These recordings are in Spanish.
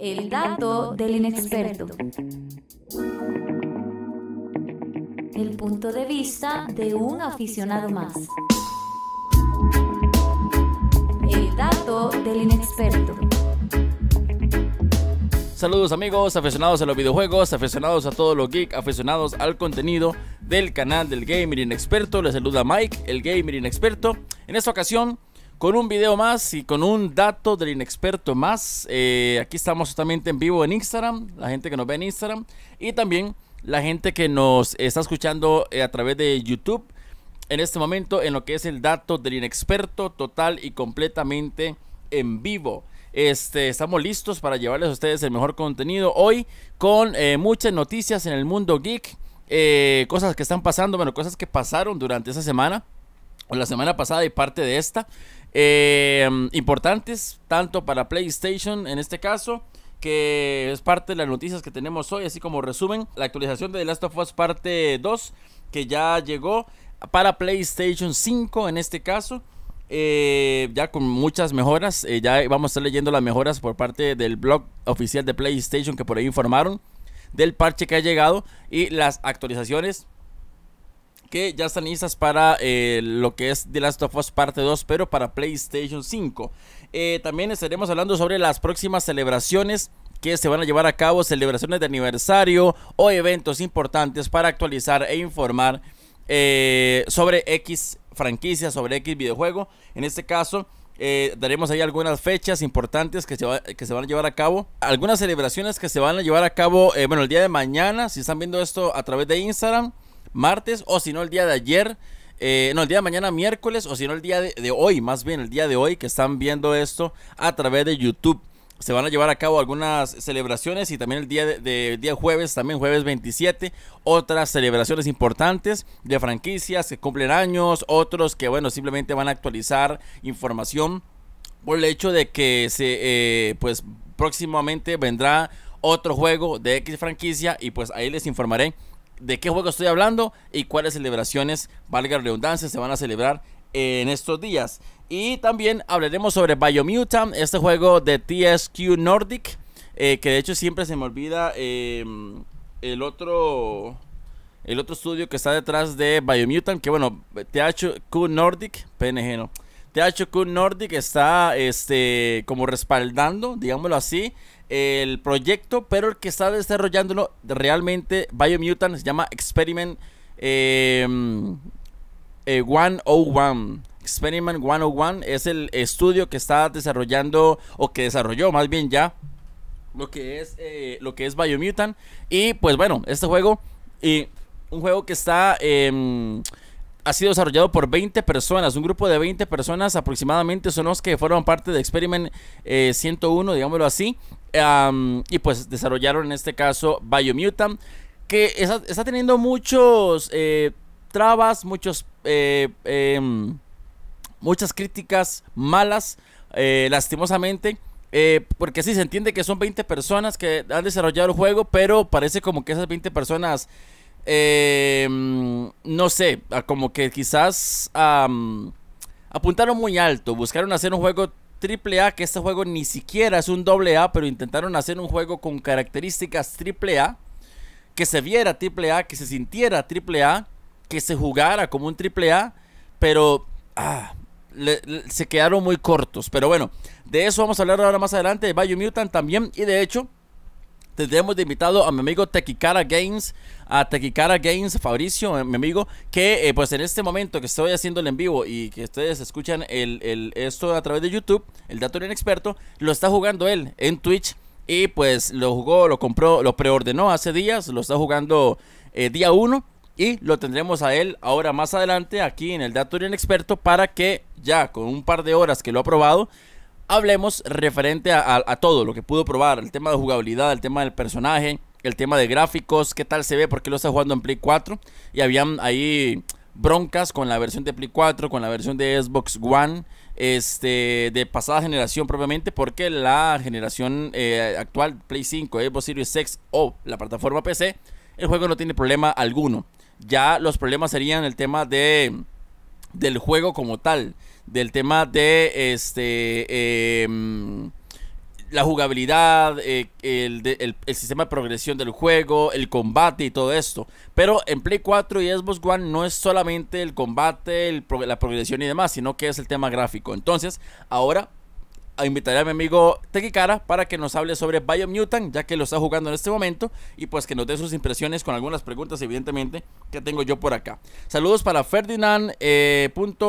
El dato del inexperto. El punto de vista de un aficionado más. El dato del inexperto. Saludos amigos, aficionados a los videojuegos, aficionados a todos los geek, aficionados al contenido del canal del Gamer Inexperto. Les saluda Mike, el Gamer Inexperto. En esta ocasión con un video más y con un dato del inexperto más. Eh, aquí estamos justamente en vivo en Instagram, la gente que nos ve en Instagram y también la gente que nos está escuchando eh, a través de YouTube en este momento en lo que es el dato del inexperto total y completamente en vivo. Este, estamos listos para llevarles a ustedes el mejor contenido hoy con eh, muchas noticias en el mundo geek, cosas que están pasando, bueno, cosas que pasaron durante esa semana o la semana pasada y parte de esta. Eh, importantes, tanto para PlayStation en este caso, que es parte de las noticias que tenemos hoy, así como resumen, la actualización de The Last of Us parte 2, que ya llegó para PlayStation 5 en este caso. Eh, ya con muchas mejoras, eh, ya vamos a estar leyendo las mejoras por parte del blog oficial de PlayStation que por ahí informaron del parche que ha llegado y las actualizaciones que ya están listas para eh, lo que es The Last of Us Parte 2, pero para PlayStation 5. Eh, también estaremos hablando sobre las próximas celebraciones que se van a llevar a cabo, celebraciones de aniversario o eventos importantes para actualizar e informar eh, sobre X franquicia, sobre X videojuego. En este caso, daremos ahí algunas fechas importantes que se, que se van a llevar a cabo. Algunas celebraciones que se van a llevar a cabo, bueno, el día de mañana, si están viendo esto a través de Instagram martes, o si no, el día de ayer. Eh, no, el día de mañana miércoles, o si no, el día de, hoy, más bien el día de hoy que están viendo esto a través de YouTube se van a llevar a cabo algunas celebraciones y también el día de, día jueves, también jueves 27, otras celebraciones importantes de franquicias que cumplen años, otros que bueno, simplemente van a actualizar información por el hecho de que se eh, pues próximamente vendrá otro juego de X franquicia y pues ahí les informaré de qué juego estoy hablando y cuáles celebraciones, valga redundancia, se van a celebrar en estos días. Y también hablaremos sobre Biomutant, este juego de TSQ Nordic, eh, que de hecho siempre se me olvida em, el otro... El otro estudio que está detrás de Biomutant, que bueno, THQ Nordic, PNG, ¿no? THQ Nordic está este, como respaldando, digámoslo así, el proyecto, pero el que está desarrollándolo realmente, Biomutant, se llama Experiment 101. Em, eh, Experiment 101 es el estudio que está desarrollando, o que desarrolló más bien ya, lo que es, eh, lo que es Biomutant. Y pues bueno, este juego, y un juego que está em, ha sido desarrollado por 20 personas, un grupo de 20 personas aproximadamente son los que fueron parte de Experiment 101, eh, digámoslo así, y pues desarrollaron en este caso Biomutant, que está, teniendo muchos eh, trabas, muchos, eh, em, muchas críticas malas, lastimosamente. porque sí, se entiende que son 20 personas que han desarrollado el juego, pero parece como que esas 20 personas Em, no sé, como que quizás apuntaron muy alto, buscaron hacer un juego triple A, que este juego ni siquiera es un doble A, pero intentaron hacer un juego con características triple A, que se viera triple A, que se sintiera triple A, que se jugara como un triple A, pero ah, se quedaron muy cortos. Pero bueno, de eso vamos a hablar ahora más adelante, de Mutant también, y de hecho Tendremos de invitado a mi amigo Tequicara Games, a Tequicara Games, Fabricio, mi amigo, que eh, pues en este momento que estoy haciendo el en vivo y que ustedes escuchan el, esto a través de YouTube, el dato Experto lo está jugando él en Twitch y pues lo jugó, lo compró, lo preordenó hace días, lo está jugando eh, día 1 y lo tendremos a él ahora más adelante aquí en el Dato Experto para que ya con un par de horas que lo ha probado, hablemos referente a, todo lo que pudo probar, el tema de jugabilidad, el tema del personaje, el tema de gráficos, qué tal se ve, por qué lo está jugando en Play 4. Y habían ahí broncas con la versión de Play 4, con la versión de Xbox One, este, de pasada generación propiamente, porque la generación eh, actual, Play 5, Xbox Series X o la plataforma PC, el juego no tiene problema alguno. Ya los problemas serían el tema de del juego como tal, del tema de este em, la jugabilidad, eh, el, sistema de progresión del juego, el combate y todo esto. Pero en Play 4 y Xbox One no es solamente el combate, la progresión y demás, sino que es el tema gráfico. Entonces, ahora invitaré a mi amigo Tequicara para que nos hable sobre Biomutant, ya que lo está jugando en este momento, y pues que nos dé sus impresiones con algunas preguntas, evidentemente, que tengo yo por acá. Saludos para Ferdinand eh, punto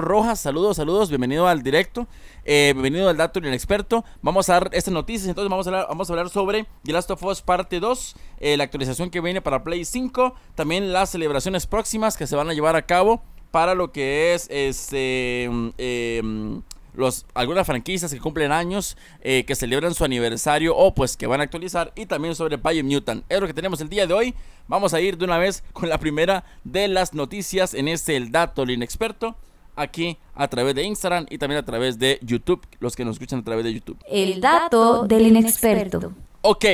Rojas, saludos, saludos, bienvenido al directo, eh, bienvenido al Dato y el experto Vamos a dar estas noticias, entonces vamos a hablar, vamos a hablar sobre The Last of Us Parte eh, 2, la actualización que viene para Play 5, también las celebraciones próximas que se van a llevar a cabo para lo que es este... Mm, em, los, algunas franquicias que cumplen años, eh, que celebran su aniversario o pues que van a actualizar y también sobre Bayern Mutant. Es lo que tenemos el día de hoy. Vamos a ir de una vez con la primera de las noticias en este El Dato del Inexperto aquí a través de Instagram y también a través de YouTube, los que nos escuchan a través de YouTube. El dato del inexperto. Ok,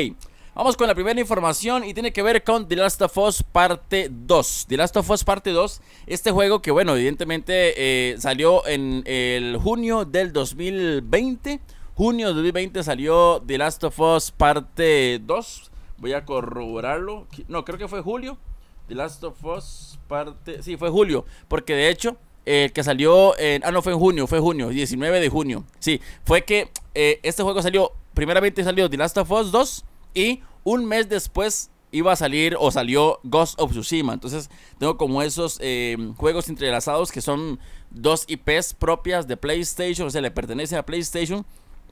Vamos con la primera información y tiene que ver con The Last of Us Parte 2. The Last of Us Parte 2, este juego que bueno, evidentemente eh, salió en el junio del 2020. Junio del 2020 salió The Last of Us Parte 2. Voy a corroborarlo. No, creo que fue julio. The Last of Us Parte... Sí, fue julio. Porque de hecho... El que salió en... Ah, no, fue en junio, fue junio, 19 de junio. Sí, fue que eh, este juego salió, primeramente salió The Last of Us 2 y un mes después iba a salir o salió Ghost of Tsushima. Entonces tengo como esos eh, juegos entrelazados que son dos IPs propias de PlayStation, o sea, le pertenece a PlayStation.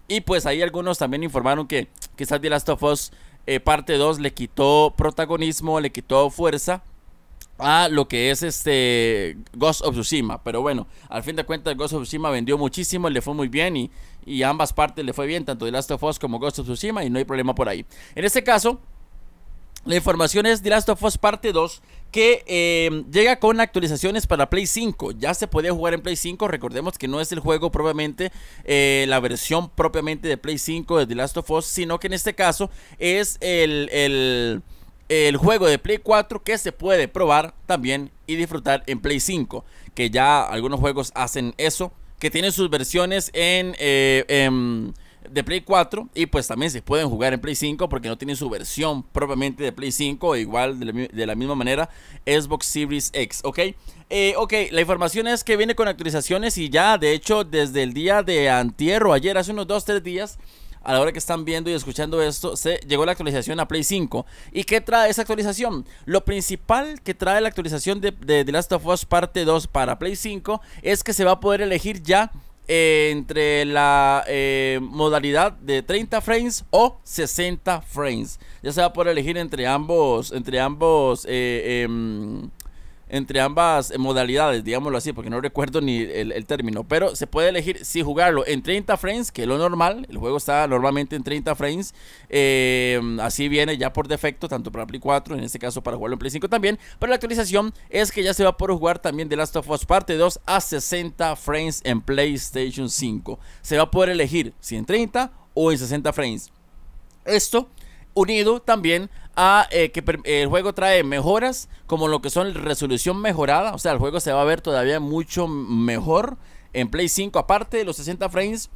Y pues ahí algunos también informaron que quizás The Last of Us eh, parte 2 le quitó protagonismo, le quitó fuerza a lo que es este Ghost of Tsushima. Pero bueno, al fin de cuentas Ghost of Tsushima vendió muchísimo, le fue muy bien y, y a ambas partes le fue bien, tanto The Last of Us como Ghost of Tsushima y no hay problema por ahí. En este caso, la información es The Last of Us parte 2 que em, llega con actualizaciones para Play 5. Ya se podía jugar en Play 5. Recordemos que no es el juego propiamente, eh, la versión propiamente de Play 5 de The Last of Us, sino que en este caso es el, el el juego de Play 4 que se puede probar también y disfrutar en Play 5, que ya algunos juegos hacen eso, que tienen sus versiones en, eh, em, de Play 4 y pues también se pueden jugar en Play 5 porque no tienen su versión propiamente de Play 5, igual de la, misma manera Xbox Series X, ¿ok? Eh, ok, la información es que viene con actualizaciones y ya, de hecho, desde el día de antierro ayer, hace unos 2-3 días, a la hora que están viendo y escuchando esto, se llegó la actualización a Play 5. ¿Y qué trae esa actualización? Lo principal que trae la actualización de, The Last of Us Parte 2 para Play 5 es que se va a poder elegir ya eh, entre la eh, modalidad de 30 frames o 60 frames. Ya se va a poder elegir entre ambos, entre ambos. Eh, em, entre ambas eh, modalidades, digámoslo así, porque no recuerdo ni el, término, pero se puede elegir si jugarlo en 30 frames, que es lo normal, el juego está normalmente en 30 frames, eh, así viene ya por defecto, tanto para Play 4, en este caso para jugarlo en Play 5 también, pero la actualización es que ya se va a poder jugar también The Last of Us Parte 2 a 60 frames en PlayStation 5, se va a poder elegir si en 30 o en 60 frames. Esto unido también a... Eh, que el juego trae mejoras, como lo que son resolución mejorada, o sea, el juego se va a ver todavía mucho mejor en Play 5, aparte de los 60 frames.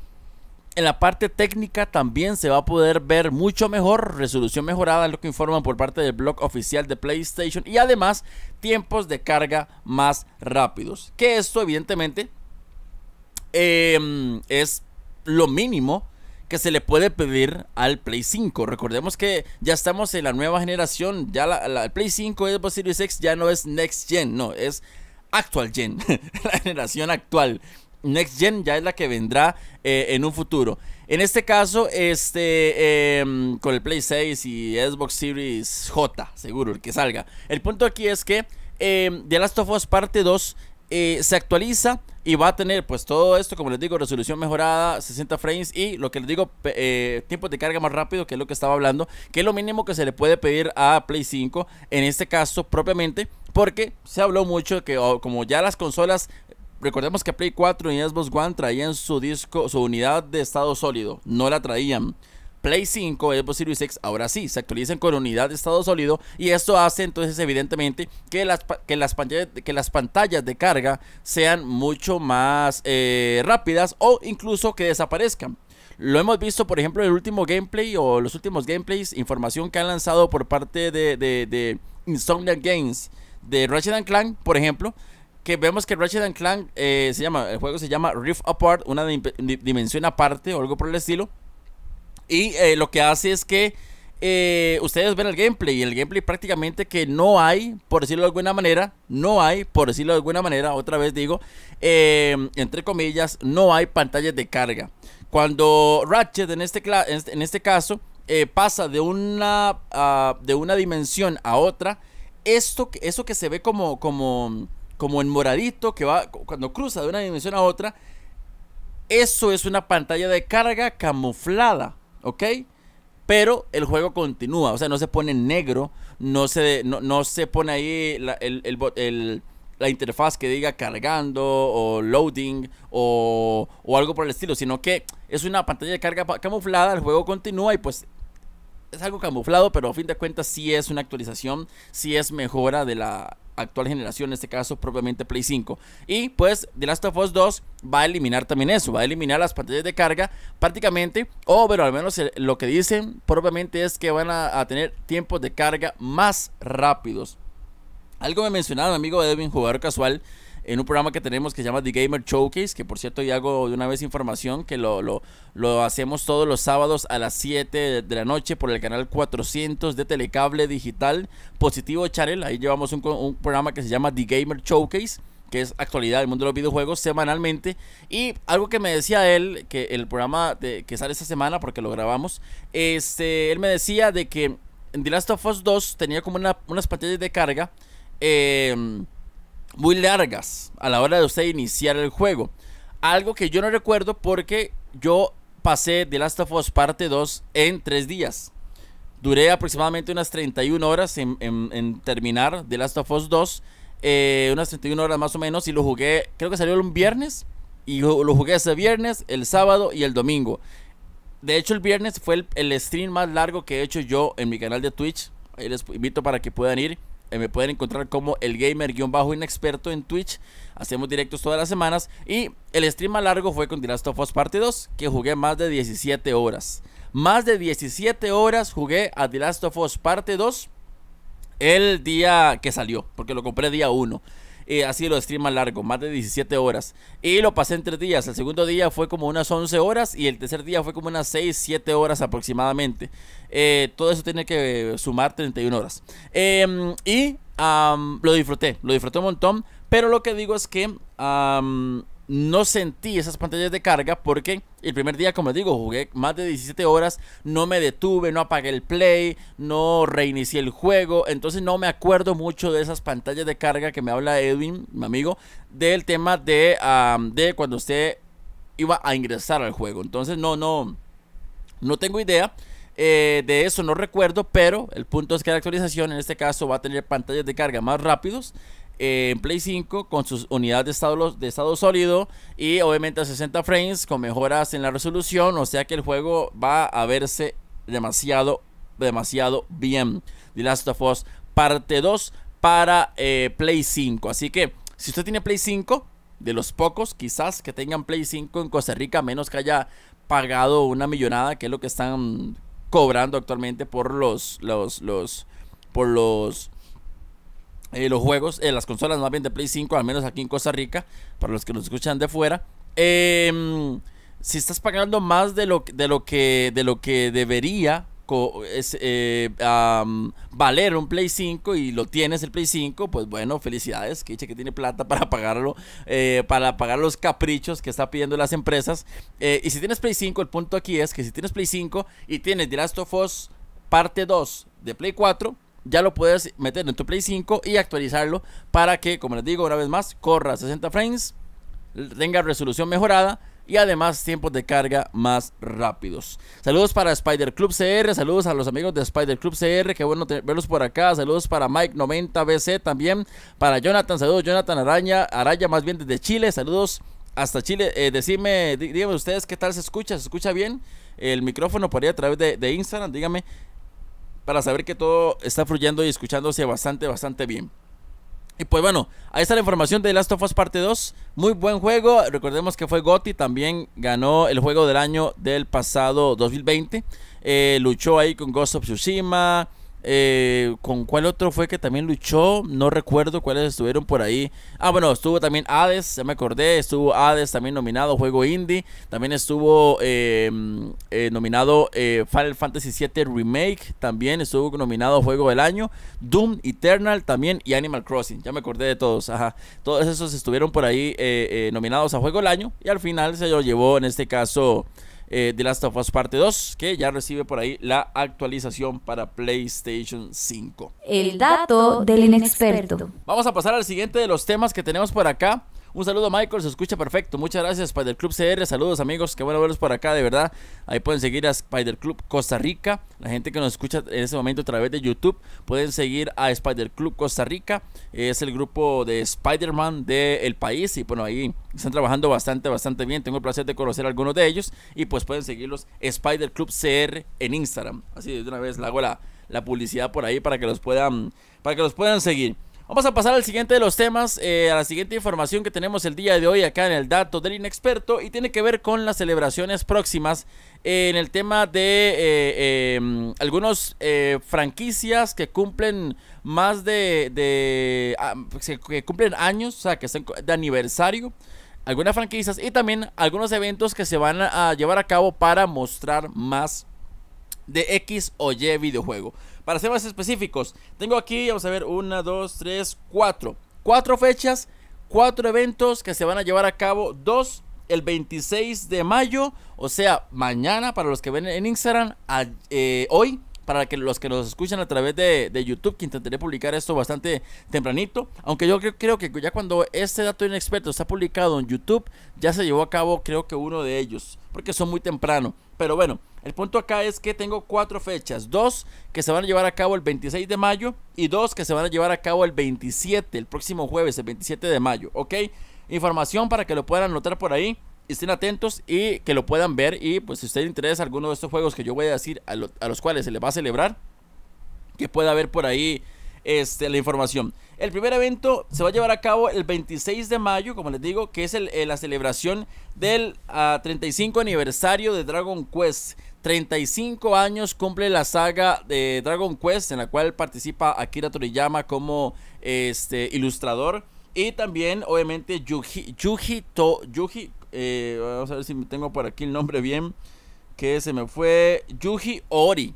En la parte técnica también se va a poder ver mucho mejor, resolución mejorada, lo que informan por parte del blog oficial de PlayStation y además tiempos de carga más rápidos. Que esto evidentemente em, es lo mínimo que se le puede pedir al Play 5. Recordemos que ya estamos en la nueva generación, ya la, el Play 5 Xbox Series X ya no es Next Gen, no, es Actual Gen, la generación actual. Next Gen ya es la que vendrá eh, en un futuro. En este caso, este, em, con el Play 6 y Xbox Series J, seguro, el que salga. El punto aquí es que de em, The Last of Us Parte 2 eh, se actualiza y va a tener pues todo esto, como les digo, resolución mejorada, 60 frames y lo que les digo, eh, tiempo de carga más rápido, que es lo que estaba hablando, que es lo mínimo que se le puede pedir a Play 5, en este caso propiamente, porque se habló mucho que oh, como ya las consolas recordemos que Play 4 y Xbox One traían su disco, su unidad de estado sólido, no la traían. Play 5, Xbox Series X, ahora sí, se actualizan con unidad de estado sólido y esto hace entonces evidentemente que las, las, pantallas, de carga sean mucho más eh, rápidas o incluso que desaparezcan. Lo hemos visto, por ejemplo, en el último gameplay o los últimos gameplays, información que han lanzado por parte de, de, Insomniac Games de Ratchet Clank, por ejemplo, que vemos que Ratchet Clank eh, se llama, el juego se llama Rift Apart, una dimensión aparte o algo por el estilo. Y eh, lo que hace es que eh, ustedes ven el gameplay y el gameplay prácticamente que no hay, por decirlo de alguna manera, no hay, por decirlo de alguna manera, otra vez digo, em, entre comillas, no hay pantallas de carga. Cuando Ratchet en este, en este caso eh, pasa de una, de una dimensión a otra, esto, eso que se ve como, como, como en moradito, que va cuando cruza de una dimensión a otra, eso es una pantalla de carga camuflada ¿ok? Pero el juego continúa, o sea, no se pone negro, no se, no, se pone ahí la, interfaz que diga cargando o loading o, o algo por el estilo, sino que es una pantalla de carga camuflada, el juego continúa y pues es algo camuflado, pero a fin de cuentas sí es una actualización, sí es mejora de la actual generación, en este caso propiamente Play 5. Y pues The Last of Us 2 va a eliminar también eso, va a eliminar las pantallas de carga prácticamente, o pero al menos eh, lo que dicen propiamente es que van a, tener tiempos de carga más rápidos. Algo me mencionaron amigo Edwin, jugador casual, en un programa que tenemos que se llama The Gamer Showcase, que por cierto ya hago de una vez información que lo, hacemos todos los sábados a las 7 de la noche por el canal 400 de Telecable Digital Positivo Channel. Ahí llevamos un, programa que se llama The Gamer Showcase que es actualidad del mundo de los videojuegos semanalmente. Y algo que me decía él, que el programa que sale esta semana, porque lo grabamos, este, él me decía de que en The Last of Us 2 tenía como una, unas pantallas de carga. Eh, muy largas a la hora de usted iniciar el juego. Algo que yo no recuerdo porque yo pasé de Last of Us parte 2 en 3 días. Duré aproximadamente unas 31 horas en, en terminar de Last of Us 2. Eh, unas 31 horas más o menos. Y lo jugué, creo que salió un viernes. Y lo jugué ese viernes, el sábado y el domingo. De hecho, el viernes fue el, el stream más largo que he hecho yo en mi canal de Twitch. Ahí les invito para que puedan ir eh, me pueden encontrar como el gamer-inexperto en Twitch. Hacemos directos todas las semanas. Y el stream a largo fue con The Last of Us Parte 2, que jugué más de 17 horas. Más de 17 horas jugué a The Last of Us Parte 2 el día que salió, porque lo compré día 1. Eh, así lo stream largo, más de 17 horas. Y lo pasé en tres días. El segundo día fue como unas 11 horas y el tercer día fue como unas 6, 7 horas aproximadamente. Eh, todo eso tiene que eh, sumar 31 horas. Em, y lo disfruté, lo disfruté un montón. Pero lo que digo es que no sentí esas pantallas de carga porque el primer día, como les digo, jugué más de 17 horas, no me detuve, no apagué el play, no reinicié el juego, entonces no me acuerdo mucho de esas pantallas de carga que me habla Edwin, mi amigo, del tema de, de cuando usted iba a ingresar al juego. Entonces no, no, no tengo idea. Eh, de eso no recuerdo, pero el punto es que la actualización en este caso va a tener pantallas de carga más rápidos en Play 5 con sus unidades de estado, de estado sólido y obviamente a 60 frames con mejoras en la resolución, o sea que el juego va a verse demasiado, demasiado bien. The Last of Us parte 2 para eh, Play 5. Así que si usted tiene Play 5, de los pocos quizás que tengan Play 5 en Costa Rica, menos que haya pagado una millonada, que es lo que están cobrando actualmente por los, los, los, por los eh, los juegos, en eh, las consolas más bien de Play 5, al menos aquí en Costa Rica, para los que nos escuchan de fuera. Em, si estás pagando más de lo, de lo, que, de lo que debería eh, valer un Play 5 y lo tienes el Play 5, pues bueno, felicidades, que dice que tiene plata para pagarlo, para pagar los caprichos que está pidiendo las empresas. y si tienes Play 5, el punto aquí es que si tienes Play 5 y tienes The of Us parte 2 de Play 4, ya lo puedes meter en tu Play 5 y actualizarlo para que, como les digo una vez más, corra 60 frames, tenga resolución mejorada y además tiempos de carga más rápidos. Saludos para Spider Club CR, saludos a los amigos de Spider Club CR, Que bueno verlos por acá, saludos para Mike90BC también, para Jonathan, saludos Jonathan Araña, Araya más bien desde Chile, saludos hasta Chile, eh, decime, díganme ustedes qué tal se escucha, se escucha bien el micrófono por ahí a través de, de Instagram, díganme para saber que todo está fluyendo y escuchándose bastante, bastante bien. Y pues bueno, ahí está la información de Last of Us Parte 2. Muy buen juego. Recordemos que fue Gotti, también ganó el juego del año del pasado 2020. Eh, luchó ahí con Ghost of Tsushima. Eh, ¿Con cuál otro fue que también luchó? No recuerdo cuáles estuvieron por ahí. Ah, bueno, estuvo también Hades, ya me acordé. Estuvo Hades también nominado, juego indie. También estuvo em, eh, nominado eh, Final Fantasy VII Remake. También estuvo nominado juego del año. Doom Eternal también y Animal Crossing. Ya me acordé de todos. Ajá. Todos esos estuvieron por ahí nominados a juego del año. Y al final se lo llevó en este caso eh, The Last of Us Parte 2, que ya recibe por ahí la actualización para PlayStation 5. El dato del inexperto. Vamos a pasar al siguiente de los temas que tenemos por acá. Un saludo, Michael. Se escucha perfecto. Muchas gracias, Spider Club CR. Saludos, amigos. Qué bueno verlos por acá, de verdad. Ahí pueden seguir a Spider Club Costa Rica. La gente que nos escucha en este momento a través de YouTube, pueden seguir a Spider Club Costa Rica. Es el grupo de Spider-Man del país. Y bueno, ahí están trabajando bastante, bastante bien. Tengo el placer de conocer a algunos de ellos. Y pues pueden seguirlos Spider Club CR en Instagram. Así de una vez le hago la, la publicidad por ahí para que los puedan, para que los puedan seguir. Vamos a pasar al siguiente de los temas, eh, a la siguiente información que tenemos el día de hoy acá en el dato del inexperto y tiene que ver con las celebraciones próximas eh, en el tema de eh, em, algunos franquicias que cumplen más de, de ah, que cumplen años, o sea, que están de aniversario algunas franquicias y también algunos eventos que se van a llevar a cabo para mostrar más de X o Y videojuego. Para ser más específicos, tengo aquí, vamos a ver, una, dos, tres, cuatro. Cuatro fechas, cuatro eventos que se van a llevar a cabo. Dos el 26 de mayo, o sea, mañana para los que ven en Instagram, eh, hoy para que los que nos escuchan a través de, YouTube, que intentaré publicar esto bastante tempranito. Aunque yo creo, que ya cuando este dato inexperto está publicado en YouTube, ya se llevó a cabo creo que uno de ellos, porque son muy temprano. Pero bueno, el punto acá es que tengo cuatro fechas, dos que se van a llevar a cabo el 26 de mayo y dos que se van a llevar a cabo el 27, el próximo jueves, el 27 de mayo, ¿ok? Información para que lo puedan anotar por ahí estén atentos y que lo puedan ver. Y pues si usted interesa alguno de estos juegos que yo voy a decir, a, a los cuales se le va a celebrar, que pueda ver por ahí este, la información. El primer evento se va a llevar a cabo el 26 de mayo, como les digo, que es eh, la celebración del 35 ah, aniversario de Dragon Quest. 35 años cumple la saga de Dragon Quest, en la cual participa Akira Toriyama como este, ilustrador. Y también, obviamente, Yuji, Yuji, to, eh, Yuji vamos a ver si tengo por aquí el nombre bien, que se me fue, Yuji Ori.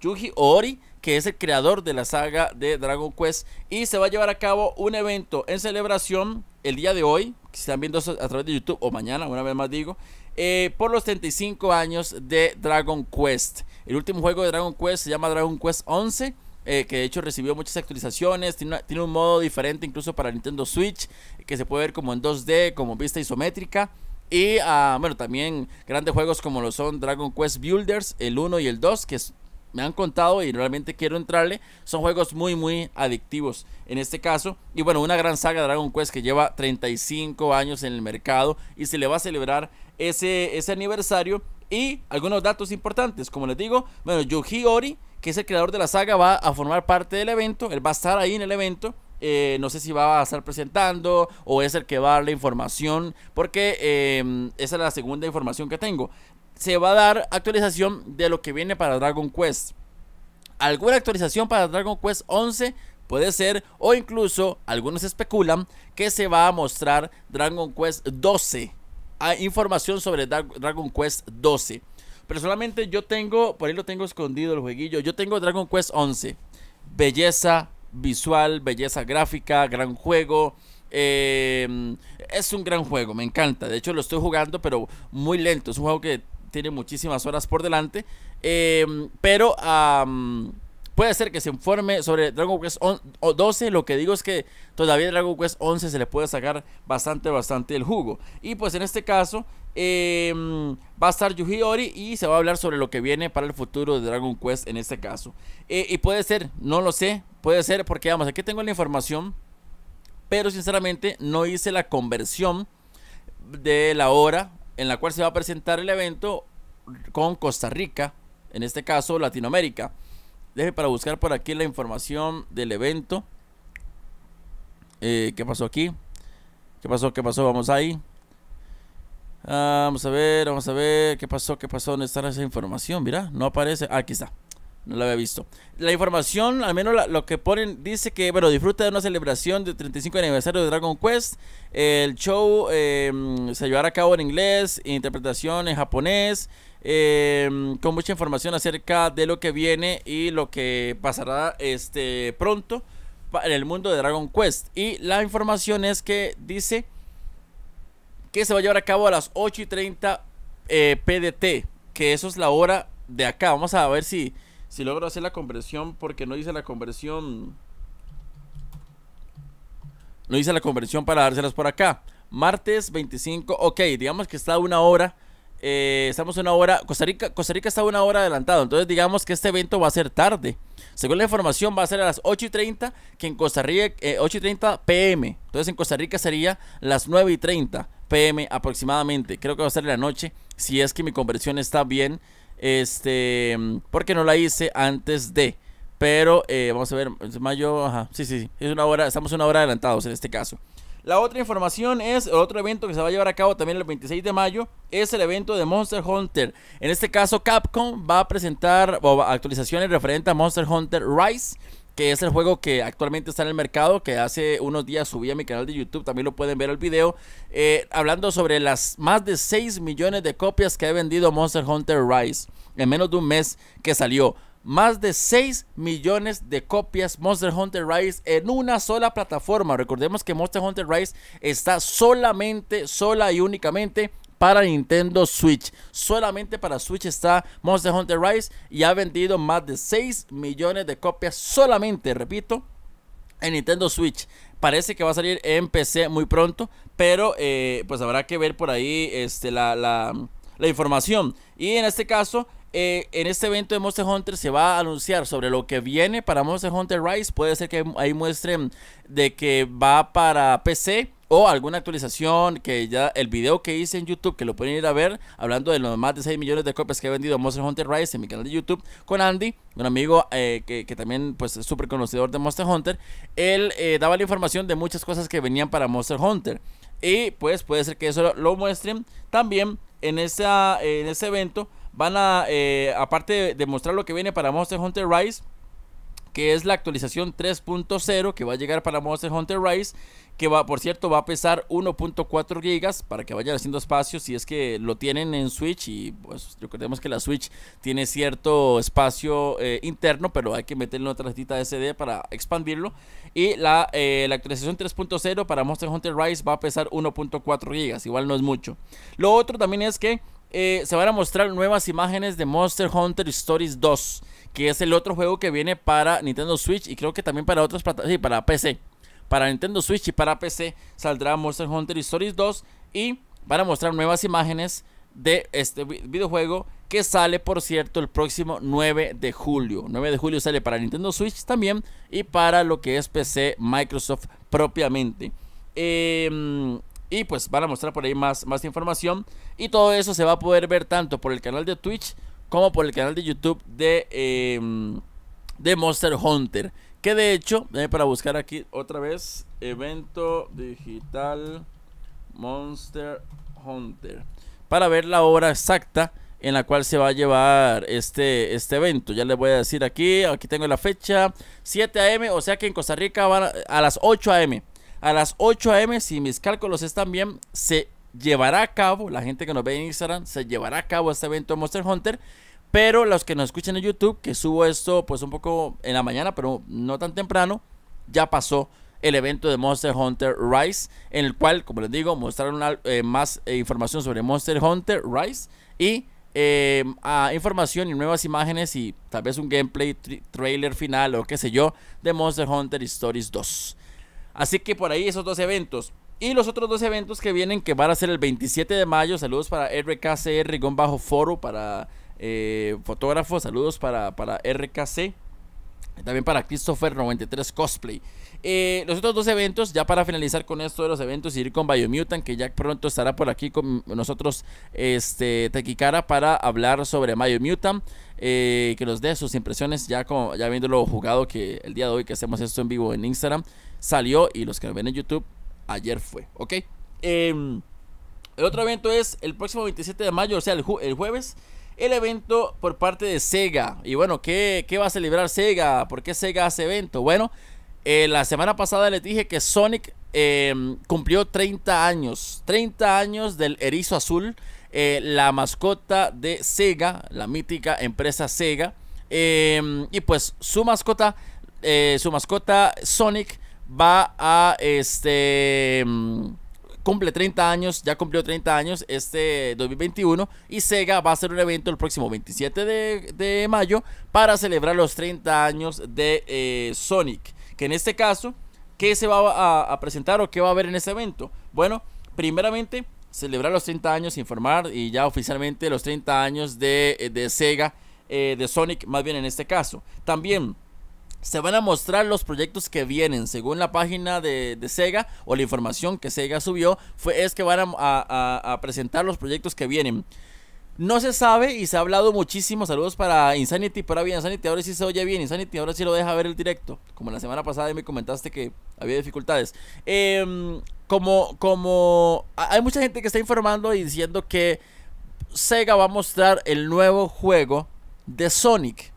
Yuji Ori que es el creador de la saga de Dragon Quest. Y se va a llevar a cabo un evento en celebración el día de hoy, que están viendo a través de YouTube o mañana, una vez más digo, eh, por los 35 años de Dragon Quest. El último juego de Dragon Quest se llama Dragon Quest 11. Eh, que de hecho recibió muchas actualizaciones, tiene, un modo diferente incluso para Nintendo Switch, que se puede ver como en 2D, como vista isométrica. Y ah, bueno, también grandes juegos como lo son Dragon Quest Builders, el 1 y el 2, que es, me han contado y realmente quiero entrarle. Son juegos muy, muy adictivos en este caso. Y bueno, una gran saga Dragon Quest que lleva 35 años en el mercado y se le va a celebrar ese, ese aniversario. Y algunos datos importantes, como les digo, bueno, Yuji Ori, que es el creador de la saga, va a formar parte del evento. Él va a estar ahí en el evento. Eh, no sé si va a estar presentando o es el que va a dar la información, porque eh, esa es la segunda información que tengo se va a dar actualización de lo que viene para Dragon Quest. Alguna actualización para Dragon Quest 11 puede ser, o incluso algunos especulan que se va a mostrar Dragon Quest 12. Hay información sobre Dragon Quest 12. Personalmente yo tengo, por ahí lo tengo escondido el jueguillo, yo tengo Dragon Quest 11. Belleza visual, belleza gráfica, gran juego. Em, es un gran juego, me encanta. De hecho lo estoy jugando, pero muy lento. Es un juego que tiene muchísimas horas por delante. Em, pero puede ser que se informe sobre Dragon Quest 12. Lo que digo es que todavía Dragon Quest 11 se le puede sacar bastante, bastante el jugo. Y pues en este caso em, va a estar Yuji Ori y se va a hablar sobre lo que viene para el futuro de Dragon Quest en este caso. Eh, y puede ser, no lo sé, puede ser porque vamos, aquí tengo la información. Pero sinceramente no hice la conversión de la hora en la cual se va a presentar el evento con Costa Rica, en este caso Latinoamérica. Deje para buscar por aquí la información del evento. Eh, ¿Qué pasó aquí? ¿Qué pasó? ¿Qué pasó? Vamos ahí. Ah, vamos a ver, vamos a ver. ¿Qué pasó? ¿Qué pasó? ¿Dónde está esa información? Mira, no aparece. aquí está. No lo había visto. La información, al menos lo que ponen, dice que, bueno, disfruta de una celebración del 35 aniversario de Dragon Quest. El show eh, se llevará a cabo en inglés, interpretación en japonés, eh, con mucha información acerca de lo que viene y lo que pasará este pronto en el mundo de Dragon Quest. Y la información es que dice que se va a llevar a cabo a las 8 y 30 eh, PDT, que eso es la hora de acá. Vamos a ver si si logro hacer la conversión, porque no hice la conversión. No hice la conversión para dárselas por acá. Martes 25, ok, digamos que está una hora. Eh, estamos una hora, Costa Rica, Costa Rica está una hora adelantado, entonces digamos que este evento va a ser tarde. Según la información va a ser a las 8 y 30, que en Costa Rica, 8 eh, y 30 pm, entonces en Costa Rica sería las 9 y 30 pm aproximadamente, creo que va a ser en la noche, si es que mi conversión está bien este, porque no la hice antes de. Pero eh, vamos a ver, mayo, sí, sí, sí, es una hora, estamos una hora adelantados en este caso. La otra información es el otro evento que se va a llevar a cabo también el 26 de mayo, es el evento de Monster Hunter. En este caso, Capcom va a presentar actualizaciones referentes a Monster Hunter Rise que es el juego que actualmente está en el mercado, que hace unos días subí a mi canal de YouTube, también lo pueden ver el video, eh, hablando sobre las más de 6 millones de copias que ha vendido Monster Hunter Rise en menos de un mes que salió. Más de 6 millones de copias Monster Hunter Rise en una sola plataforma. Recordemos que Monster Hunter Rise está solamente, sola y únicamente para Nintendo Switch. Solamente para Switch está Monster Hunter Rise y ha vendido más de 6 millones de copias solamente, repito, en Nintendo Switch. Parece que va a salir en PC muy pronto, pero eh, pues habrá que ver por ahí este, la, información. Y en este caso, eh, en este evento de Monster Hunter se va a anunciar sobre lo que viene para Monster Hunter Rise. Puede ser que ahí muestren de que va para PC o alguna actualización que ya el video que hice en YouTube que lo pueden ir a ver hablando de los más de 6 millones de copias que he vendido Monster Hunter Rise en mi canal de YouTube con Andy un amigo eh, que, también pues es súper conocedor de Monster Hunter él eh, daba la información de muchas cosas que venían para Monster Hunter y pues puede ser que eso lo, muestren también en, esa, en ese evento van a eh, aparte de mostrar lo que viene para Monster Hunter Rise que es la actualización 3.0 que va a llegar para Monster Hunter Rise, que va, por cierto, va a pesar 1.4 gigas para que vayan haciendo espacio si es que lo tienen en Switch y pues recordemos que la Switch tiene cierto espacio eh, interno, pero hay que meterle una tarjetita SD para expandirlo y la, eh, la actualización 3.0 para Monster Hunter Rise va a pesar 1.4 gigas, igual no es mucho. Lo otro también es que eh, se van a mostrar nuevas imágenes de Monster Hunter Stories 2, que es el otro juego que viene para Nintendo Switch y creo que también para otras plataformas, sí, para PC. Para Nintendo Switch y para PC saldrá Monster Hunter Stories 2 y van a mostrar nuevas imágenes de este videojuego que sale, por cierto, el próximo 9 de julio. 9 de julio sale para Nintendo Switch también y para lo que es PC Microsoft propiamente. Eh, y pues van a mostrar por ahí más, más información. Y todo eso se va a poder ver tanto por el canal de Twitch como por el canal de YouTube de, em, de Monster Hunter. Que de hecho, eh, para buscar aquí otra vez, evento digital Monster Hunter. Para ver la hora exacta en la cual se va a llevar este, este evento. Ya les voy a decir aquí, aquí tengo la fecha, 7 a.m., o sea que en Costa Rica van a las 8 a.m a las 8 a.m., si mis cálculos están bien, se llevará a cabo, la gente que nos ve en Instagram, se llevará a cabo este evento de Monster Hunter. Pero los que nos escuchan en YouTube, que subo esto pues un poco en la mañana, pero no tan temprano, ya pasó el evento de Monster Hunter Rise, en el cual, como les digo, mostraron eh, más eh, información sobre Monster Hunter Rise y em, información y nuevas imágenes y tal vez un gameplay, trailer final o qué sé yo, de Monster Hunter Stories 2. Así que por ahí esos dos eventos. Y los otros dos eventos que vienen, que van a ser el 27 de mayo, saludos para RKCR-Foro, para eh, fotógrafos, saludos para, RKC, también para Christopher93 Cosplay. Eh, los otros dos eventos, ya para finalizar con esto de los eventos, ir con Biomutant, que ya pronto estará por aquí con nosotros, este, Tequicara, para hablar sobre Biomutant, eh, que nos dé sus impresiones ya, como, ya viéndolo jugado, que el día de hoy que hacemos esto en vivo en Instagram salió y los que nos ven en YouTube, ayer fue, ¿ok? Em, el otro evento es el próximo 27 de mayo, o sea, el, jueves, el evento por parte de Sega. Y bueno, ¿qué, va a celebrar Sega? ¿Por qué Sega hace evento? Bueno, eh, la semana pasada les dije que Sonic em, cumplió 30 años, 30 años del erizo azul, eh, la mascota de Sega, la mítica empresa Sega. Em, y pues su mascota, eh, su mascota Sonic va a este mm, cumple 30 años, ya cumplió 30 años este 2021 y Sega va a hacer un evento el próximo 27 de, mayo para celebrar los 30 años de eh, Sonic. Que en este caso, ¿qué se va a, presentar o qué va a haber en este evento? Bueno, primeramente celebrar los 30 años, informar y ya oficialmente los 30 años de, eh, Sega, eh, de Sonic más bien en este caso. También se van a mostrar los proyectos que vienen. Según la página de, Sega o la información que Sega subió, fue, es que van a, presentar los proyectos que vienen. No se sabe y se ha hablado muchísimo. Saludos para Insanity, para bien, Insanity ahora sí se oye bien. Insanity ahora sí lo deja ver el directo. Como la semana pasada me comentaste que había dificultades. Em, como, como hay mucha gente que está informando y diciendo que Sega va a mostrar el nuevo juego de Sonic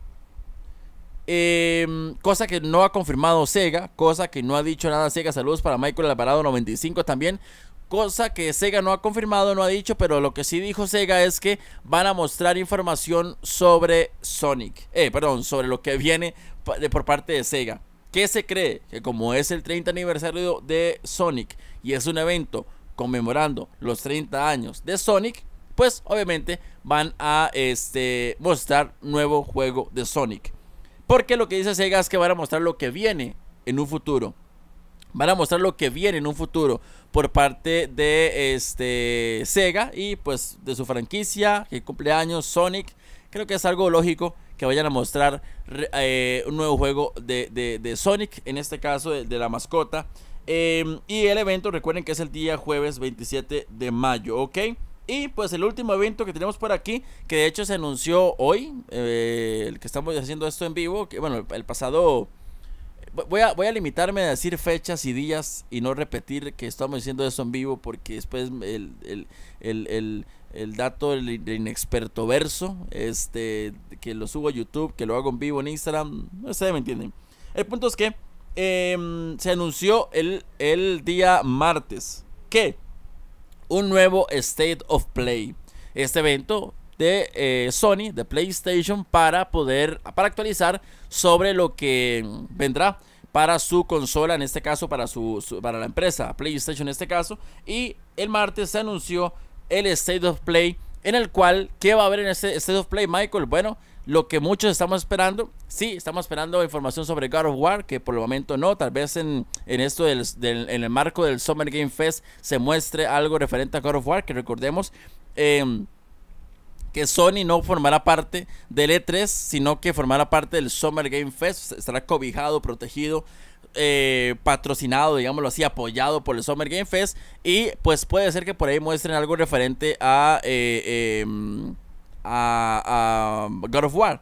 Em, cosa que no ha confirmado Sega, cosa que no ha dicho nada Sega. Saludos para Michael Alvarado 95 también. Cosa que Sega no ha confirmado, no ha dicho, pero lo que sí dijo Sega es que van a mostrar información sobre Sonic. Eh, perdón, sobre lo que viene por parte de Sega. Que se cree? Que como es el 30 aniversario de Sonic y es un evento conmemorando los 30 años de Sonic, pues obviamente van a este, mostrar nuevo juego de Sonic. Porque lo que dice Sega es que van a mostrar lo que viene en un futuro. Van a mostrar lo que viene en un futuro por parte de este Sega y pues de su franquicia el cumpleaños, Sonic. Creo que es algo lógico que vayan a mostrar eh, un nuevo juego de, Sonic, en este caso de, la mascota. Em, y el evento, recuerden que es el día jueves 27 de mayo, ¿ok? Y pues el último evento que tenemos por aquí, que de hecho se anunció hoy, eh, el que estamos haciendo esto en vivo, que bueno, el pasado... Voy a, limitarme a decir fechas y días y no repetir que estamos haciendo esto en vivo porque después el, el, el, el dato del, inexperto verso, este, que lo subo a YouTube, que lo hago en vivo en Instagram, no sé, ¿me entienden? El punto es que em, se anunció el, el día martes qué un nuevo State of Play. Este evento de eh, Sony, de PlayStation, para poder, para actualizar sobre lo que vendrá para su consola, en este caso para, su, para la empresa PlayStation en este caso. Y el martes se anunció el State of Play en el cual, ¿qué va a haber en este State of Play, Michael? Bueno, lo que muchos estamos esperando. Sí, estamos esperando información sobre God of War, que por el momento no. Tal vez en, en esto del, en el marco del Summer Game Fest se muestre algo referente a God of War, que recordemos. Em, que Sony no formará parte del E3, sino que formará parte del Summer Game Fest. Estará cobijado, protegido eh, patrocinado, digámoslo así, apoyado por el Summer Game Fest. Y pues puede ser que por ahí muestren algo referente a eh, em, a, God of War.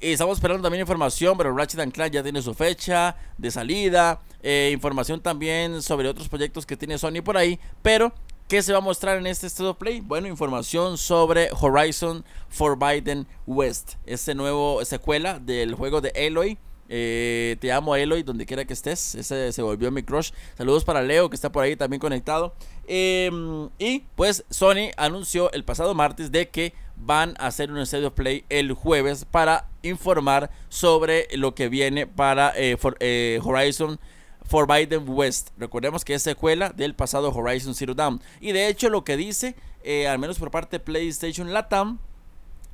Y estamos esperando también información, pero Ratchet Clank ya tiene su fecha de salida. Eh, información también sobre otros proyectos que tiene Sony por ahí. Pero, ¿qué se va a mostrar en este State Play? Bueno, información sobre Horizon Forbidden West. Este nuevo secuela del juego de Eloy eh, te amo Eloy, donde quiera que estés. Ese se volvió mi crush. Saludos para Leo, que está por ahí también conectado. Em, y pues Sony anunció el pasado martes de que van a hacer un of Play el jueves para informar sobre lo que viene para eh, eh, Horizon for, Biden Horizon Forbidden West. Recordemos que es secuela del pasado Horizon Zero Dawn. Y de hecho lo que dice, eh, al menos por parte de PlayStation Latam,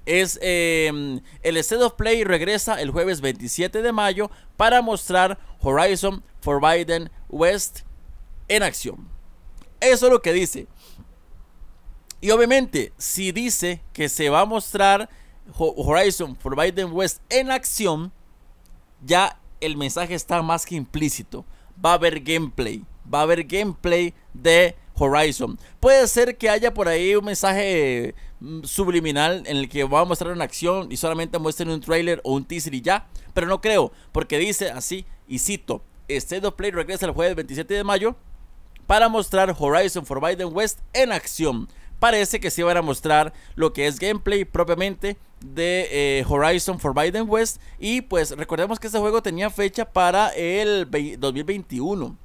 es em, el State of Play regresa el jueves 27 de mayo para mostrar Horizon Forbidden West en acción. Eso es lo que dice. Y obviamente, si dice que se va a mostrar Horizon for Biden West en acción, ya el mensaje está más que implícito. Va a haber gameplay. Va a haber gameplay de Horizon. Puede ser que haya por ahí un mensaje mm, subliminal en el que va a mostrar una acción y solamente muestren un trailer o un teaser y ya. Pero no creo, porque dice así, y cito, State of Play regresa el jueves 27 de mayo para mostrar Horizon for Biden West en acción parece que sí van a mostrar lo que es gameplay propiamente de Horizon eh, Horizon Forbidden West. Y pues recordemos que este juego tenía fecha para el 2021.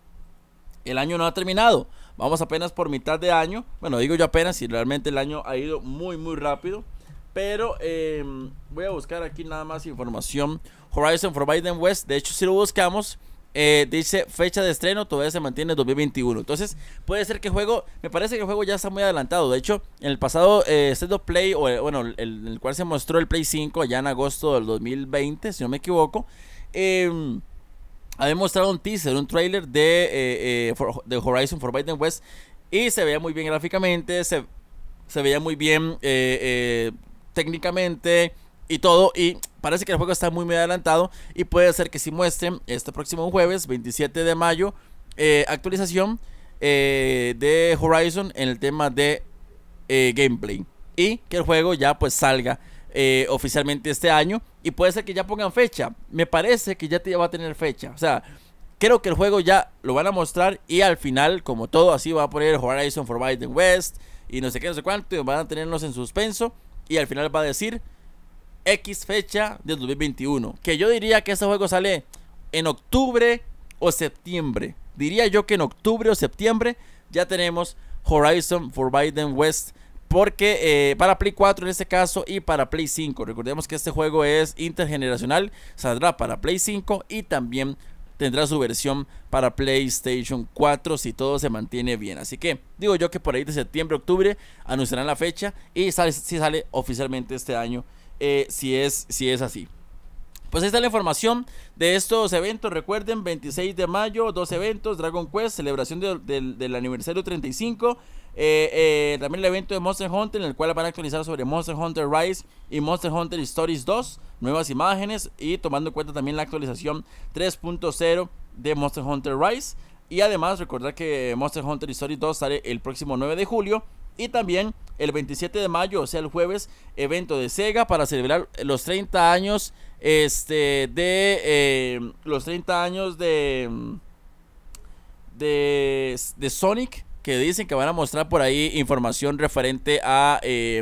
El año no ha terminado. Vamos apenas por mitad de año. Bueno, digo yo apenas y realmente el año ha ido muy, muy rápido. Pero em, voy a buscar aquí nada más información. Horizon Forbidden West. De hecho, si lo buscamos, eh, dice fecha de estreno, todavía se mantiene 2021. Entonces, puede ser que el juego, me parece que el juego ya está muy adelantado. De hecho, en el pasado eh, of Play, o bueno, el, el, cual se mostró el Play 5 allá en agosto del 2020, si no me equivoco, em, había mostrado un teaser, un trailer de, eh, eh, for, de Horizon Forbidden West y se veía muy bien gráficamente, se, se veía muy bien técnicamente y todo. Y parece que el juego está muy, muy adelantado. Y puede ser que si muestren este próximo jueves, 27 de mayo, eh, actualización eh, de Horizon en el tema de eh, gameplay. Y que el juego ya pues salga oficialmente este año. Y puede ser que ya pongan fecha. Me parece que ya, te, va a tener fecha. O sea, creo que el juego ya lo van a mostrar. Y al final, como todo, así va a poner Horizon Forbidden West. Y no sé qué, no sé cuánto. Y van a tenernos en suspenso. Y al final va a decir X fecha de 2021. Que yo diría que ese juego sale en octubre o septiembre. Diría yo que en octubre o septiembre ya tenemos Horizon for Biden West. Porque eh, para Play 4 en este caso y para Play 5. Recordemos que este juego es intergeneracional. Saldrá para Play 5 y también tendrá su versión para PlayStation 4 si todo se mantiene bien. Así que digo yo que por ahí de septiembre, octubre anunciarán la fecha y sale, si sale oficialmente este año eh, si, es, si es así. Pues esta está la información de estos eventos. Recuerden, 26 de mayo, dos eventos, Dragon Quest, celebración del aniversario 35. Eh, eh, también el evento de Monster Hunter, en el cual van a actualizar sobre Monster Hunter Rise y Monster Hunter Stories 2, nuevas imágenes y tomando en cuenta también la actualización 3.0 de Monster Hunter Rise. Y además recordar que Monster Hunter Stories 2 sale el próximo 9 de julio y también el 27 de mayo, o sea, el jueves, evento de Sega para celebrar los 30 años este de eh, los 30 años de, de Sonic que dicen que van a mostrar por ahí información referente a eh,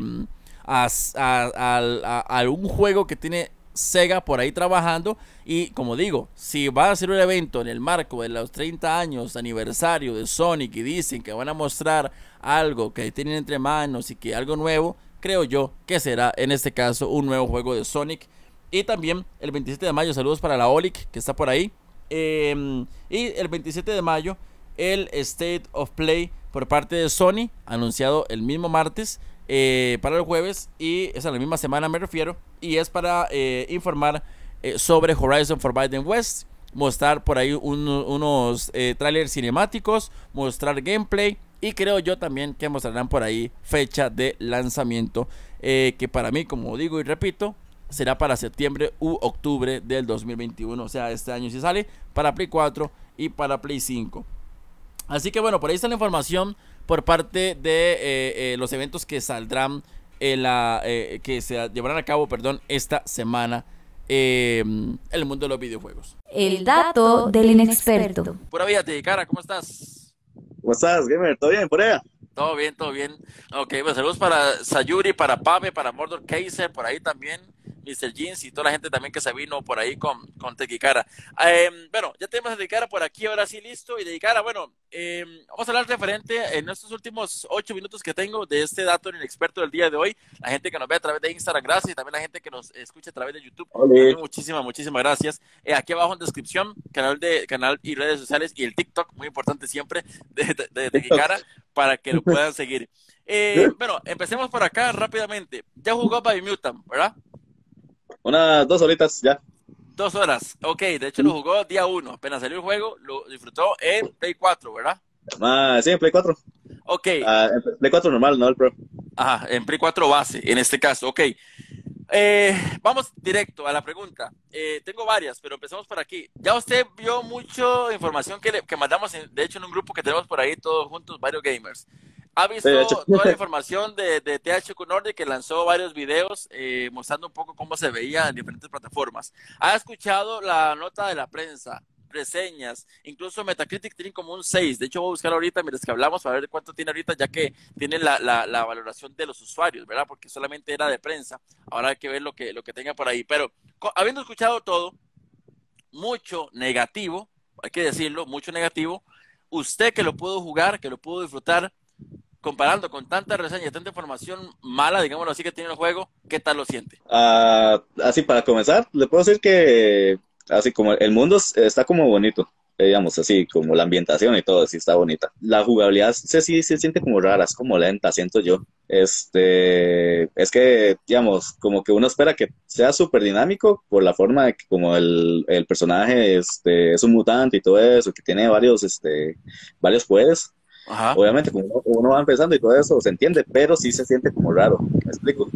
a, a, a, juego que tiene Sega por ahí trabajando. Y como digo, si va a ser un evento en el marco de los 30 años aniversario de Sonic y dicen que van a mostrar algo que tienen entre manos y que algo nuevo, creo yo que será en este caso un nuevo juego de Sonic. Y también el 27 de mayo, saludos para la Olic que está por ahí. Em, y el 27 de mayo, el State of Play por parte de Sony, anunciado el mismo martes. Eh, para el jueves y es a la misma semana me refiero y es para eh, informar eh, sobre Horizon Forbidden West mostrar por ahí unos trailers cinemáticos mostrar gameplay y creo yo también que mostrarán por ahí fecha de lanzamiento que para mí como digo y repito será para septiembre u octubre del 2021 o sea este año si sale para Play 4 y para Play 5 Así que bueno, por ahí está la información por parte de eh, eh, los eventos que saldrán, eh, la, que se llevarán a cabo, perdón, esta semana. Em, el mundo de los videojuegos. El dato del inexperto. Pura vida, cara, ¿cómo estás? ¿Cómo estás, gamer? ¿Todo bien, por allá? Todo bien, todo bien. Ok, pues saludos para Sayuri, para Pame, para Mordor Kaiser, por ahí también. Mr. Jeans y toda la gente también que se vino por ahí con, con Tequicara. Em, bueno, ya tenemos a Tequicara por aquí, ahora sí listo. Y Tequicara, bueno, em, vamos a hablar referente en estos últimos ocho minutos que tengo de este dato en el experto del día de hoy. La gente que nos ve a través de Instagram, gracias. Y también la gente que nos escucha a través de YouTube. Muchísimas, muchísimas gracias. Eh, aquí abajo en descripción, canal de canal y redes sociales y el TikTok, muy importante siempre, de, de, de Tequicara, para que lo puedan seguir. Eh, bueno, empecemos por acá rápidamente. Ya jugó Baby Mutant, ¿verdad? Unas dos horitas ya. Dos horas, ok. De hecho, lo jugó día uno. Apenas salió el juego, lo disfrutó en Play 4, ¿verdad? Ah, sí, en Play 4. Ok. Ah, en Play 4 normal, no el Pro. en Play 4 base, en este caso, ok. Eh, vamos directo a la pregunta. Eh, tengo varias, pero empezamos por aquí. Ya usted vio mucha información que, mandamos, de hecho, en un grupo que tenemos por ahí todos juntos, varios gamers ha visto toda la información de, de THQ Nordic que lanzó varios videos eh, mostrando un poco cómo se veía en diferentes plataformas. Ha escuchado la nota de la prensa, reseñas, incluso Metacritic tiene como un 6. De hecho, voy a buscar ahorita mientras que hablamos para ver cuánto tiene ahorita, ya que tiene la, la, la, valoración de los usuarios, ¿verdad? Porque solamente era de prensa. Ahora hay que ver lo que, lo que tenga por ahí. Pero habiendo escuchado todo, mucho negativo, hay que decirlo, mucho negativo. Usted que lo pudo jugar, que lo pudo disfrutar, comparando con tanta reseña y tanta información mala, digámoslo así, que tiene el juego, ¿qué tal lo siente? Ah, así, para comenzar, le puedo decir que así como el mundo está como bonito, eh, digamos así, como la ambientación y todo, así está bonita. La jugabilidad sí, sí se siente como rara, es como lenta, siento yo. Este, es que, digamos, como que uno espera que sea súper dinámico por la forma de que como el, personaje este, es un mutante y todo eso, que tiene varios, este, varios poderes Obviamente, como uno, va empezando y todo eso se entiende, pero sí se siente como raro. ¿Me explico?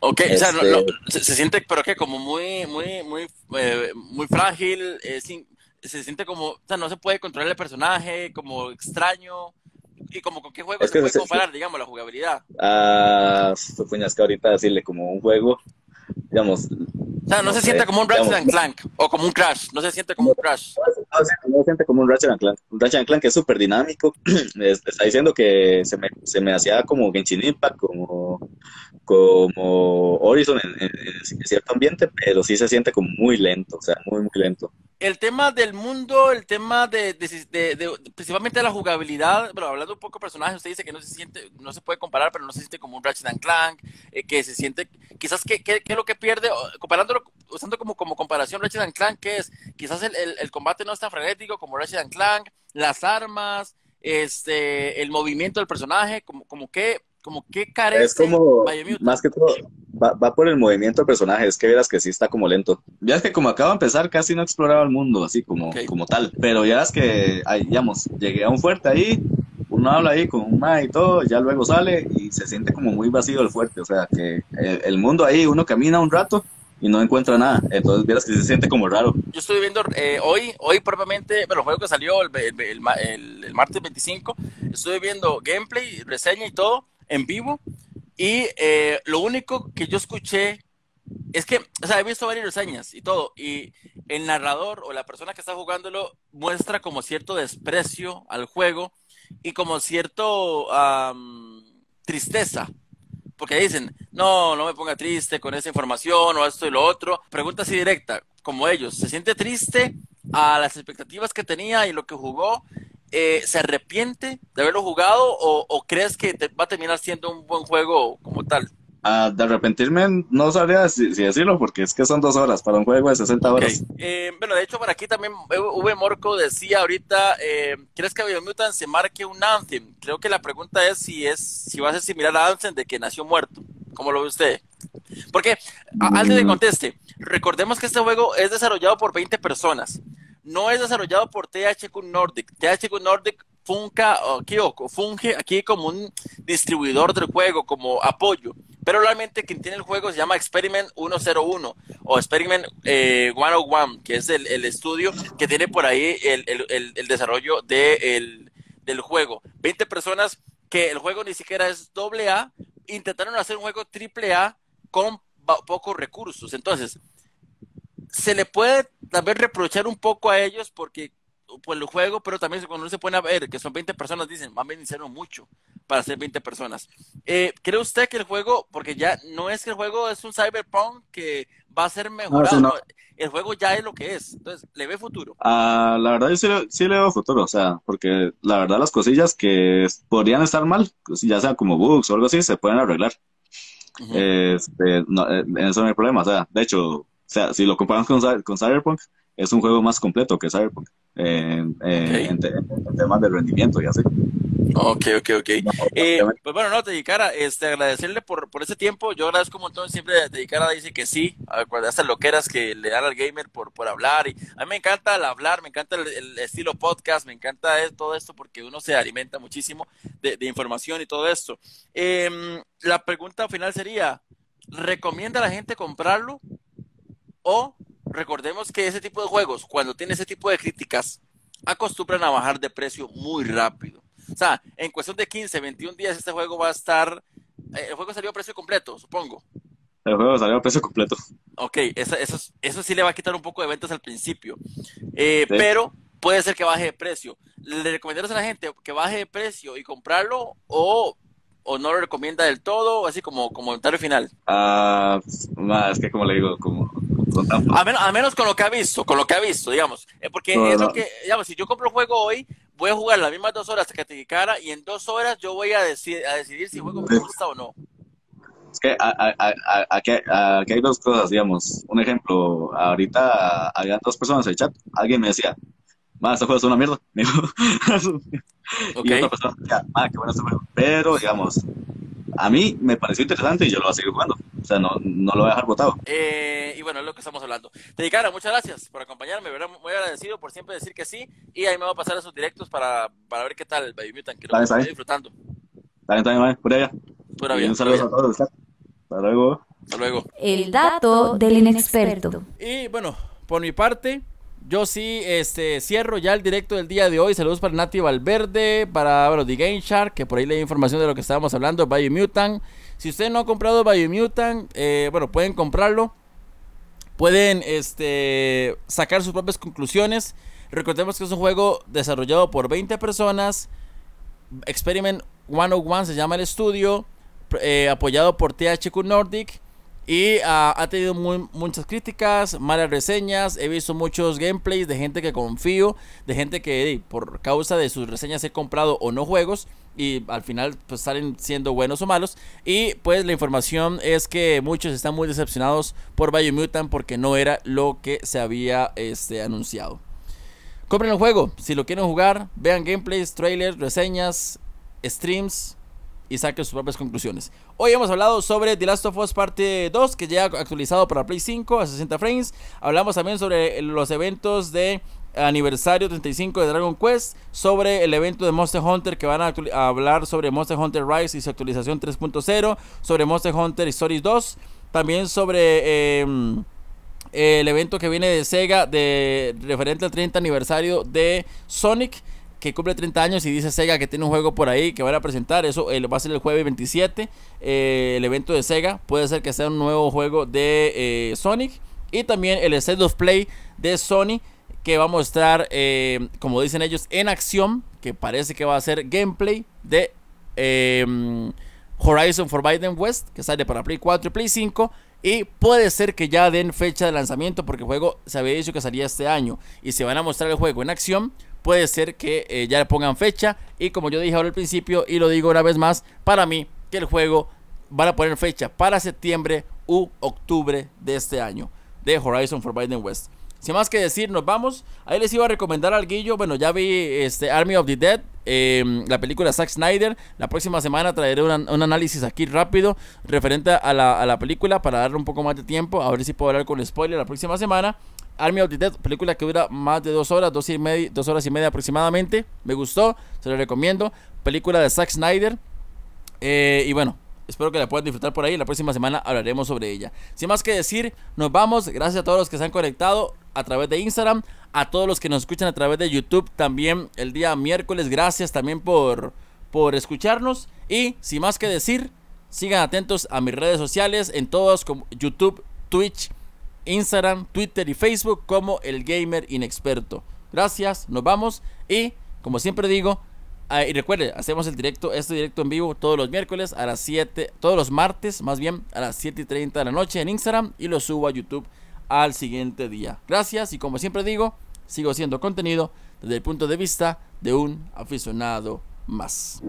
Ok, o sea, este se, siente, pero que como muy, muy, muy, eh, muy frágil, se siente como, o sea, no se puede controlar el personaje, como extraño. ¿Y como con qué juego se puede comparar, digamos, la jugabilidad? Ah, pues que ahorita decirle como un juego, digamos, o sea, no, se siente como un Ratchet and Clank o como un Crash, no se siente como un Crash. No, se siente como un Ratchet and Clank. Un Ratchet and Clank es súper dinámico. está diciendo que se me, se me hacía como Genshin Impact, como, como Horizon en, cierto ambiente, pero sí se siente como muy lento, o sea, muy, muy lento el tema del mundo, el tema de, principalmente de la jugabilidad, pero hablando un poco de personajes, usted dice que no se siente, no se puede comparar, pero no se siente como un Ratchet and Clank, eh, que se siente, quizás que, que, es lo que pierde, comparándolo, usando como, como comparación Ratchet and Clank, que es, quizás el, combate no es tan frenético como Ratchet and Clank, las armas, este, el movimiento del personaje, como, como que como qué carece. Es como, más que todo, va, por el movimiento del personaje. Es que verás que sí está como lento. veas que como acabo de empezar, casi no exploraba el mundo, así como, como tal. Pero ya es que, ahí, digamos, llegué a un fuerte ahí, uno habla ahí con un y todo, ya luego sale y se siente como muy vacío el fuerte. O sea, que eh, el, mundo ahí, uno camina un rato y no encuentra nada. Entonces, verás que se siente como raro. Yo estoy viendo eh, hoy, hoy propiamente, pero el juego que salió el, el, el martes 25, estuve viendo gameplay, reseña y todo en vivo. Y eh, lo único que yo escuché es que, o sea, he visto varias reseñas y todo, y el narrador o la persona que está jugándolo muestra como cierto desprecio al juego y como cierto tristeza. Porque dicen, no, no me ponga triste con esa información o esto y lo otro. Pregunta así directa, como ellos, ¿se siente triste a las expectativas que tenía y lo que jugó? Eh, se arrepiente de haberlo jugado o, crees que va a terminar siendo un buen juego como tal? Ah, de arrepentirme no sabría si, decirlo porque es que son dos horas para un juego de 60 horas. Eh, bueno, de hecho por aquí también V Morco decía ahorita, eh, ¿crees que Biomutant se marque un Anthem? Creo que la pregunta es si es si va a ser similar a Anthem de que nació muerto. como lo ve usted? Porque, antes de mm. conteste, recordemos que este juego es desarrollado por 20 personas no es desarrollado por THQ Nordic. THQ Nordic funca, o funge aquí como un distribuidor del juego, como apoyo. Pero realmente quien tiene el juego se llama Experiment 101 o Experiment 101, eh, que es el, estudio que tiene por ahí el, desarrollo del juego. 20 personas que el juego ni siquiera es doble A, intentaron hacer un juego triple A con pocos recursos. Entonces, se le puede también reprochar un poco a ellos porque el el juego, pero también cuando uno se pone a ver que son 20 personas, dicen, más bien hicieron mucho para ser 20 personas. Eh, ¿Cree usted que el juego, porque ya no es que el juego es un cyberpunk que va a ser mejorado, el juego ya es lo que es, entonces, ¿le ve futuro? Ah, la verdad yo sí, sí, le veo futuro, o sea, porque la verdad las cosillas que podrían estar mal, pues, ya sea como bugs o algo así, se pueden arreglar. Este, eh, eso no, eso problema, o sea, de hecho, o sea, si lo comparamos con, Cyberpunk, es un juego más completo que Cyberpunk en, temas de rendimiento y así. Ok, ok, ok. Eh, pues bueno, no, te dedicara, este, agradecerle por, por ese tiempo. Yo agradezco un montón, siempre dedicara dice que sí, a estas loqueras que le dar al gamer por, por hablar. Y a mí me encanta el hablar, me encanta el, estilo podcast, me encanta e-, todo esto porque uno se alimenta muchísimo de, de información y todo esto. Em, la pregunta final sería, ¿recomienda a la gente comprarlo? O recordemos que ese tipo de juegos, cuando tiene ese tipo de críticas, acostumbran a bajar de precio muy rápido. O sea, en cuestión de 15, 21 días este juego va a estar... Eh, el juego salió a precio completo, supongo. El juego salió a precio completo. Ok, eso, eso, sí le va a quitar un poco de ventas al principio. Eh, pero puede ser que baje de precio. ¿Le recomendarías a la gente que baje de precio y comprarlo o, o no lo recomienda del todo? Así como, como comentario final. Ah, más que como le digo, como a menos, a menos con lo que ha visto, con lo que ha visto, digamos. Eh, porque es lo que, digamos, si yo compro un juego hoy, voy a jugar las mismas dos horas que te cara y en dos horas yo voy a, decidir si juego me gusta o no. Es que aquí, hay dos cosas, digamos. Un ejemplo, ahorita había dos personas en el chat. Alguien me decía, más este juego es una mierda. Me dijo. okay. Y otra persona decía, ah, qué bueno este juego. Pero, digamos, a mí me pareció interesante y yo lo voy a seguir jugando. O sea, no, no lo voy a dejar votado. Eh, y bueno, es lo que estamos hablando. Te cara, muchas gracias por acompañarme. Muy agradecido por siempre decir que sí. Y ahí me va a pasar a sus directos para, para ver qué tal el Baby Mutant, que lo estoy disfrutando. También, también, vale. Pura vida. un saludo a todos. Hasta luego. Hasta luego. El dato del inexperto. Y bueno, por mi parte yo sí, este, cierro ya el directo del día de hoy. Saludos para Nati Valverde, para, The Game Shark, que por ahí leí información de lo que estábamos hablando, Biomutant. Si usted no ha comprado Biomutant, eh, bueno, pueden comprarlo. Pueden, este, sacar sus propias conclusiones. Recordemos que es un juego desarrollado por 20 personas. Experiment 101 se llama el estudio, eh, apoyado por THQ Nordic. Y ah, ha tenido muchas críticas, malas reseñas. He visto muchos gameplays de gente que confío, de gente que por causa de sus reseñas he comprado o no juegos. Y al final pues salen siendo buenos o malos. Y pues la información es que muchos están muy decepcionados por Biomutant porque no era lo que se había este, anunciado. Compren el juego, si lo quieren jugar, vean gameplays, trailers, reseñas, streams, y saque sus propias conclusiones. Hoy hemos hablado sobre The Last of Us Parte 2, que ya ha actualizado para Play 5 a 60 frames. Hablamos también sobre los eventos de aniversario 35 de Dragon Quest, sobre el evento de Monster Hunter que van a, hablar sobre Monster Hunter Rise y su actualización 3.0, sobre Monster Hunter Stories 2, también sobre... Em, el evento que viene de Sega de referente al 30 aniversario de Sonic que cumple 30 años y dice Sega que tiene un juego por ahí que van a presentar. Eso eh, va a ser el jueves 27. Eh, el evento de Sega puede ser que sea un nuevo juego de eh, Sonic. Y también el set of play de Sony que va a mostrar, como dicen ellos, en acción. Que parece que va a ser gameplay de em, Horizon Forbidden West. Que sale para Play 4 y Play 5. Y puede ser que ya den fecha de lanzamiento porque el juego se había dicho que salía este año. Y se van a mostrar el juego en acción puede ser que eh, ya le pongan fecha. Y como yo dije ahora al principio, y lo digo una vez más, para mí que el juego van a poner fecha para septiembre u octubre de este año de Horizon for Biden West. Sin más que decir, nos vamos. Ahí les iba a recomendar al guillo. Bueno, ya vi este Army of the Dead, em, la película Zack Snyder. La próxima semana traeré un análisis aquí rápido referente a la, película para darle un poco más de tiempo. A ver si puedo hablar con spoiler la próxima semana. Army of the Dead, película que dura más de dos horas, dos, y media, dos horas y media aproximadamente. Me gustó, se lo recomiendo. Película de Zack Snyder. Eh, y bueno, espero que la puedan disfrutar por ahí. La próxima semana hablaremos sobre ella. Sin más que decir, nos vamos. Gracias a todos los que se han conectado a través de Instagram, a todos los que nos escuchan a través de YouTube también el día miércoles. Gracias también por, por escucharnos. Y sin más que decir, sigan atentos a mis redes sociales en todos como YouTube, Twitch. Instagram, Twitter y Facebook como el gamer inexperto. Gracias, nos vamos y como siempre digo, ah, y recuerde, hacemos el directo, este directo en vivo todos los miércoles a las 7, todos los martes más bien a las 7 y 30 de la noche en Instagram y lo subo a YouTube al siguiente día. Gracias y como siempre digo, sigo siendo contenido desde el punto de vista de un aficionado más.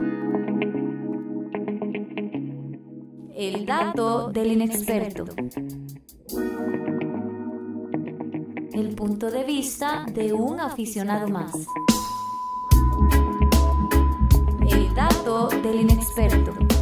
El dato del inexperto. El punto de vista de un aficionado más. El dato del inexperto.